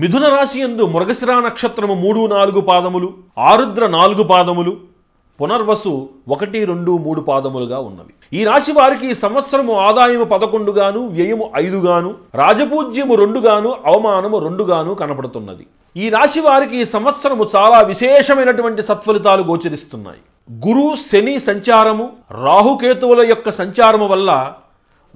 మిథున రాశి ఎందు మృగశిరా నక్షత్రము మూడు నాలుగు పాదములు ఆరుద్ర నాలుగు పాదములు పునర్వసు ఒకటి రెండు మూడు పాదములుగా ఉన్నవి ఈ రాశి వారికి సంవత్సరము ఆదాయము పదకొండుగాను వ్యయము ఐదుగాను రాజపూజ్యము రెండుగాను అవమానము రెండుగాను కనపడుతున్నది ఈ రాశి వారికి సంవత్సరము చాలా విశేషమైనటువంటి సత్ఫలితాలు గోచరిస్తున్నాయి గురు శని సంచారము రాహుకేతువుల యొక్క సంచారము వల్ల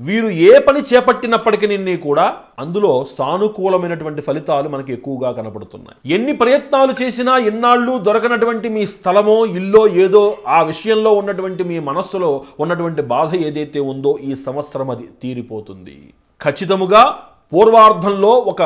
వీరు ఏ పని చేపట్టినప్పటికీ కూడా అందులో సానుకూలమైనటువంటి ఫలితాలు మనకి ఎక్కువగా కనపడుతున్నాయి ఎన్ని ప్రయత్నాలు చేసినా ఎన్నాళ్ళు దొరకనటువంటి మీ స్థలమో ఇల్లో ఏదో ఆ విషయంలో ఉన్నటువంటి మీ మనస్సులో ఉన్నటువంటి బాధ ఏదైతే ఉందో ఈ సంవత్సరం అది తీరిపోతుంది ఖచ్చితముగా పూర్వార్ధంలో ఒక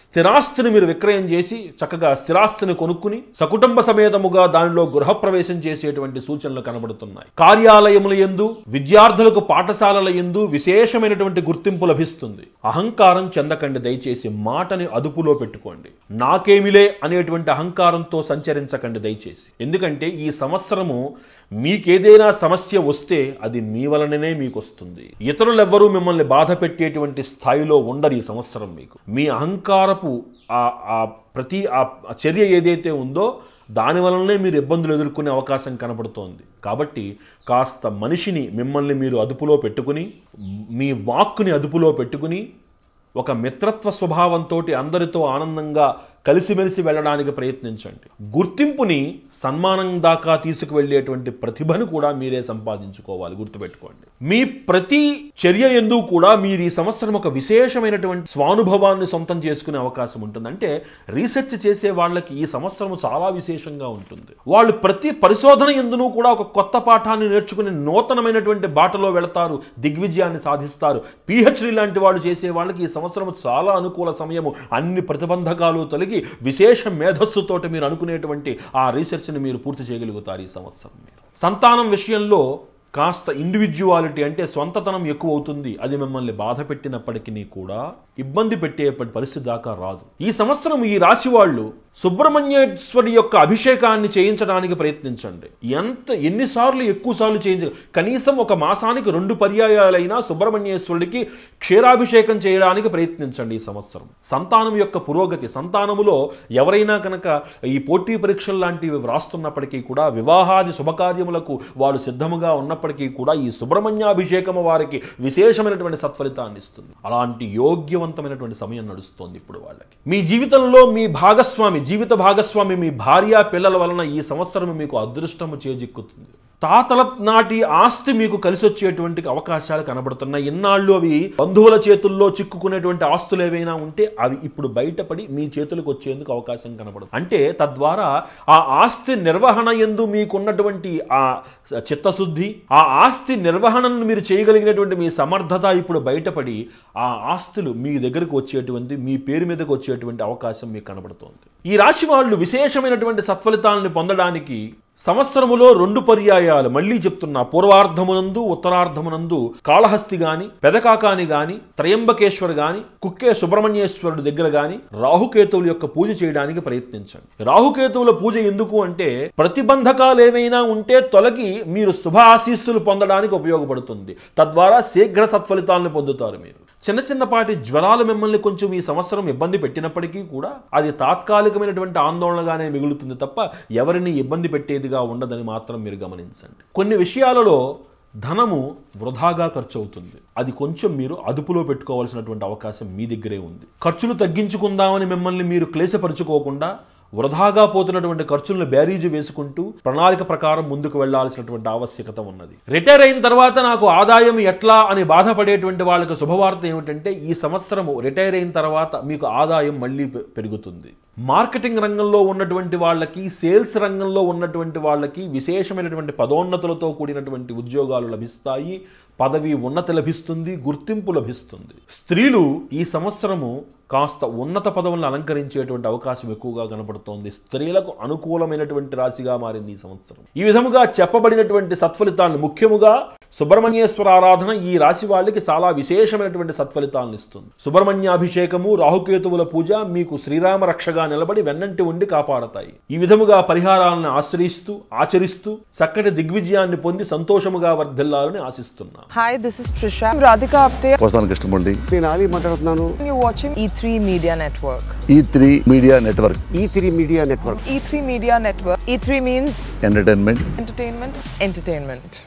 స్థిరాస్తిని మీరు విక్రయం చేసి చక్కగా స్థిరాస్తిని కొనుక్కుని సకుటుంబ సమేతముగా దానిలో గృహప్రవేశం చేసేటువంటి సూచనలు కనబడుతున్నాయి కార్యాలయముల ఎందు విద్యార్థులకు పాఠశాలల ఎందు విశేషమైనటువంటి గుర్తింపు లభిస్తుంది అహంకారం చెందకండి దయచేసి మాటని అదుపులో పెట్టుకోండి నాకేమిలే అనేటువంటి అహంకారంతో సంచరించకండి దయచేసి ఎందుకంటే ఈ సంవత్సరము మీకేదైనా సమస్య వస్తే అది మీ వలననే మీకు వస్తుంది ఇతరులెవ్వరూ మిమ్మల్ని బాధ పెట్టేటువంటి స్థాయిలో ఉండరు ఈ సంవత్సరం మీకు మీ అహంకారం సంసారపు ఆ ప్రతి ఆ చర్య ఏదైతే ఉందో దాని వలననే మీరు ఇబ్బందులు ఎదుర్కొనే అవకాశం కనబడుతోంది కాబట్టి కాస్త మనిషిని మిమ్మల్ని మీరు అదుపులో పెట్టుకుని మీ వాక్కుని అదుపులో పెట్టుకుని ఒక మిత్రత్వ స్వభావంతో అందరితో ఆనందంగా కలిసిమెలిసి వెళ్ళడానికి ప్రయత్నించండి గుర్తింపుని సన్మానం దాకా తీసుకువెళ్ళేటువంటి ప్రతిభను కూడా మీరే సంపాదించుకోవాలి గుర్తుపెట్టుకోండి మీ ప్రతి చర్య ఎందు కూడా మీరు ఈ సంవత్సరం ఒక విశేషమైనటువంటి స్వానుభవాన్ని సొంతం చేసుకునే అవకాశం ఉంటుంది అంటే రీసెర్చ్ చేసే వాళ్ళకి ఈ సంవత్సరం చాలా విశేషంగా ఉంటుంది వాళ్ళు ప్రతి పరిశోధన ఎందును కూడా ఒక కొత్త పాఠాన్ని నేర్చుకుని నూతనమైనటువంటి బాటలో వెళతారు దిగ్విజయాన్ని సాధిస్తారు పిహెచ్డి లాంటి వాళ్ళు చేసే వాళ్ళకి ఈ సంవత్సరం చాలా అనుకూల సమయము అన్ని ప్రతిబంధకాలు తొలగి కలిగి విశేష మేధస్సుతోటి మీరు అనుకునేటువంటి ఆ రీసెర్చ్ని మీరు పూర్తి చేయగలుగుతారు ఈ సంవత్సరం మీరు సంతానం విషయంలో కాస్త ఇండివిజువాలిటీ అంటే సొంతతనం ఎక్కువ అవుతుంది అది మిమ్మల్ని బాధ పెట్టినప్పటికీ కూడా ఇబ్బంది పెట్టే పరిస్థితి దాకా రాదు ఈ సంవత్సరం ఈ రాశి వాళ్ళు సుబ్రహ్మణ్యేశ్వరి యొక్క అభిషేకాన్ని చేయించడానికి ప్రయత్నించండి ఎంత ఎన్నిసార్లు ఎక్కువ సార్లు చేయించ కనీసం ఒక మాసానికి రెండు పర్యాయాలైనా సుబ్రహ్మణ్యేశ్వరుడికి క్షీరాభిషేకం చేయడానికి ప్రయత్నించండి ఈ సంవత్సరం సంతానం యొక్క పురోగతి సంతానములో ఎవరైనా కనుక ఈ పోటీ పరీక్షలు లాంటివి వ్రాస్తున్నప్పటికీ కూడా వివాహాది శుభకార్యములకు వారు సిద్ధముగా ఉన్న ఉన్నప్పటికీ కూడా ఈ సుబ్రహ్మణ్యాభిషేకము వారికి విశేషమైనటువంటి సత్ఫలితాన్ని ఇస్తుంది అలాంటి యోగ్యవంతమైనటువంటి సమయం నడుస్తోంది ఇప్పుడు వాళ్ళకి మీ జీవితంలో మీ భాగస్వామి జీవిత భాగస్వామి మీ భార్య పిల్లల వలన ఈ సంవత్సరం మీకు అదృష్టము చేజిక్కుతుంది తాతల నాటి ఆస్తి మీకు కలిసి వచ్చేటువంటి అవకాశాలు కనబడుతున్నాయి ఇన్నాళ్ళు అవి బంధువుల చేతుల్లో చిక్కుకునేటువంటి ఆస్తులు ఏవైనా ఉంటే అవి ఇప్పుడు బయటపడి మీ చేతులకు వచ్చేందుకు అవకాశం కనబడుతుంది అంటే తద్వారా ఆ ఆస్తి నిర్వహణ ఎందు మీకున్నటువంటి ఆ చిత్తశుద్ధి ఆ ఆస్తి నిర్వహణను మీరు చేయగలిగినటువంటి మీ సమర్థత ఇప్పుడు బయటపడి ఆ ఆస్తులు మీ దగ్గరకు వచ్చేటువంటి మీ పేరు మీదకు వచ్చేటువంటి అవకాశం మీకు కనబడుతోంది ఈ రాశి వాళ్ళు విశేషమైనటువంటి సత్ఫలితాలను పొందడానికి సంవత్సరములో రెండు పర్యాయాలు మళ్లీ చెప్తున్నా పూర్వార్ధమునందు ఉత్తరార్ధమునందు కాళహస్తి గాని పెదకాకాని గాని త్రయంబకేశ్వర్ గాని కుక్కే సుబ్రహ్మణ్యేశ్వరుడు దగ్గర గాని రాహుకేతువుల యొక్క పూజ చేయడానికి ప్రయత్నించండి రాహుకేతువుల పూజ ఎందుకు అంటే ప్రతిబంధకాలు ఏవైనా ఉంటే తొలగి మీరు శుభ ఆశీస్సులు పొందడానికి ఉపయోగపడుతుంది తద్వారా శీఘ్ర సత్ఫలితాలను పొందుతారు మీరు చిన్న చిన్నపాటి జ్వరాలు మిమ్మల్ని కొంచెం ఈ సంవత్సరం ఇబ్బంది పెట్టినప్పటికీ కూడా అది తాత్కాలికమైనటువంటి ఆందోళనగానే మిగులుతుంది తప్ప ఎవరిని ఇబ్బంది పెట్టేదిగా ఉండదని మాత్రం మీరు గమనించండి కొన్ని విషయాలలో ధనము వృధాగా ఖర్చు అవుతుంది అది కొంచెం మీరు అదుపులో పెట్టుకోవాల్సినటువంటి అవకాశం మీ దగ్గరే ఉంది ఖర్చులు తగ్గించుకుందామని మిమ్మల్ని మీరు క్లేశపరచుకోకుండా వృధాగా పోతున్నటువంటి ఖర్చులను బ్యారీజు వేసుకుంటూ ప్రణాళిక ప్రకారం ముందుకు వెళ్లాల్సినటువంటి ఆవశ్యకత ఉన్నది రిటైర్ అయిన తర్వాత నాకు ఆదాయం ఎట్లా అని బాధపడేటువంటి వాళ్ళకి శుభవార్త ఏమిటంటే ఈ సంవత్సరము రిటైర్ అయిన తర్వాత మీకు ఆదాయం మళ్ళీ పెరుగుతుంది మార్కెటింగ్ రంగంలో ఉన్నటువంటి వాళ్ళకి సేల్స్ రంగంలో ఉన్నటువంటి వాళ్ళకి విశేషమైనటువంటి పదోన్నతులతో కూడినటువంటి ఉద్యోగాలు లభిస్తాయి పదవి ఉన్నతి లభిస్తుంది గుర్తింపు లభిస్తుంది స్త్రీలు ఈ సంవత్సరము కాస్త ఉన్నత పదవులను అలంకరించేటువంటి అవకాశం ఎక్కువగా కనపడుతోంది స్త్రీలకు అనుకూలమైనటువంటి రాశిగా మారింది ఈ సంవత్సరం ఈ విధముగా చెప్పబడినటువంటి సత్ఫలితాలను ముఖ్యముగా సుబ్రహ్మణ్యేశ్వర ఆరాధన ఈ రాశి వాళ్ళకి చాలా విశేషమైనటువంటి సత్ఫలితాలను ఇస్తుంది సుబ్రహ్మణ్యాభిషేకము రాహుకేతువుల పూజ మీకు శ్రీరామ రక్షగా నిలబడి వెన్నంటి ఉండి కాపాడతాయి ఈ విధముగా పరిహారాలను ఆశ్రయిస్తూ ఆచరిస్తూ చక్కటి దిగ్విజయాన్ని పొంది సంతోషముగా వర్ధిల్లాలని ఆశిస్తున్నా hi this is Trisha Radhika Apte వస్తాను కృష్ణమూర్తి నేను ఆలి మాట్లాడుతున్నాను you watching E three media network E three media network E three media network E three media network E three means entertainment entertainment entertainment